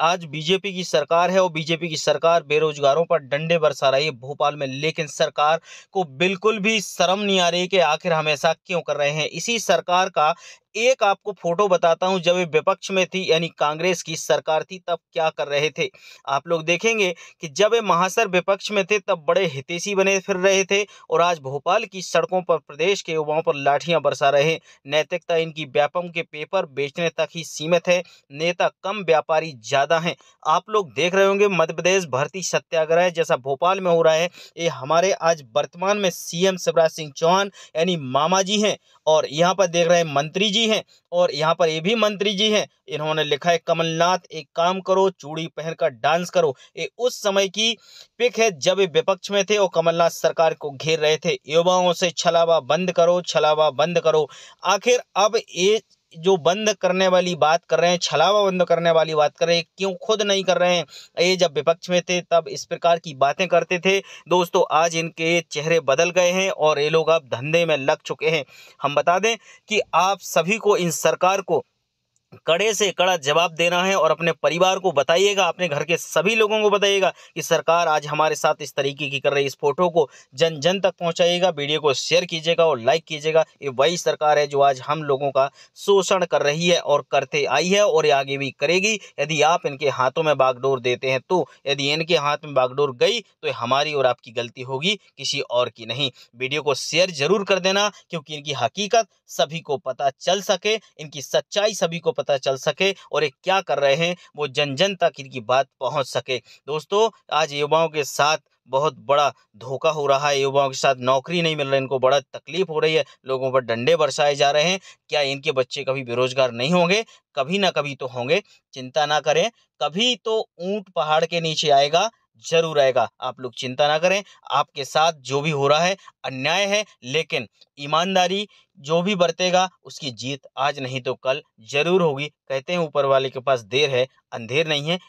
आज बीजेपी की सरकार है और बीजेपी की सरकार बेरोजगारों पर डंडे बरसा रही है भोपाल में लेकिन सरकार को बिल्कुल भी शर्म नहीं आ रही कि आखिर हम ऐसा क्यों कर रहे हैं इसी सरकार का एक आपको फोटो बताता हूं जब वे विपक्ष में थी यानी कांग्रेस की सरकार थी तब क्या कर रहे थे आप लोग देखेंगे कि जब वे महासर विपक्ष में थे तब बड़े हितेशी बने फिर रहे थे और आज भोपाल की सड़कों पर प्रदेश के युवाओं पर लाठियां बरसा रहे नैतिकता इनकी व्यापम के पेपर बेचने तक ही सीमित है नेता कम व्यापारी ज़्यादा हैं आप लोग देख रहे होंगे मध्य प्रदेश भर्ती सत्याग्रह जैसा भोपाल में हो रहा है ये हमारे आज वर्तमान में सीएम शिवराज सिंह चौहान यानी मामा जी हैं और यहाँ पर देख रहे हैं मंत्री जी जी हैं और यहाँ पर ये भी मंत्री जी हैं इन्होंने लिखा है कमलनाथ एक काम करो चूड़ी पहनकर डांस करो ये उस समय की पिक है जब विपक्ष में थे और कमलनाथ सरकार को घेर रहे थे युवाओं से छलावा बंद करो छलावा बंद करो आखिर अब ये जो बंद करने वाली बात कर रहे हैं छलावा बंद करने वाली बात कर रहे हैं क्यों खुद नहीं कर रहे हैं ये जब विपक्ष में थे तब इस प्रकार की बातें करते थे दोस्तों आज इनके चेहरे बदल गए हैं और ये लोग अब धंधे में लग चुके हैं हम बता दें कि आप सभी को इन सरकार को कड़े से कड़ा जवाब देना है और अपने परिवार को बताइएगा अपने घर के सभी लोगों को बताइएगा कि सरकार आज हमारे साथ इस तरीके की कर रही है इस फोटो को जन जन तक पहुंचाइएगा वीडियो को शेयर कीजिएगा और लाइक कीजिएगा ये वही सरकार है जो आज हम लोगों का शोषण कर रही है और करते आई है और ये आगे भी करेगी यदि आप इनके हाथों में बागडोर देते हैं तो यदि इनके हाथ में बागडोर गई तो हमारी और आपकी गलती होगी किसी और की नहीं वीडियो को शेयर जरूर कर देना क्योंकि इनकी हकीकत सभी को पता चल सके इनकी सच्चाई सभी को पता चल सके और ये क्या कर रहे हैं वो जन जन तक इनकी बात पहुंच सके दोस्तों आज युवाओं के साथ बहुत बड़ा धोखा हो रहा है युवाओं के साथ नौकरी नहीं मिल रही इनको बड़ा तकलीफ हो रही है लोगों पर डंडे बरसाए जा रहे हैं क्या इनके बच्चे कभी बेरोजगार नहीं होंगे कभी ना कभी तो होंगे चिंता ना करें कभी तो ऊंट पहाड़ के नीचे आएगा जरूर आएगा आप लोग चिंता ना करें आपके साथ जो भी हो रहा है अन्याय है लेकिन ईमानदारी जो भी बरतेगा उसकी जीत आज नहीं तो कल जरूर होगी कहते हैं ऊपर वाले के पास देर है अंधेर नहीं है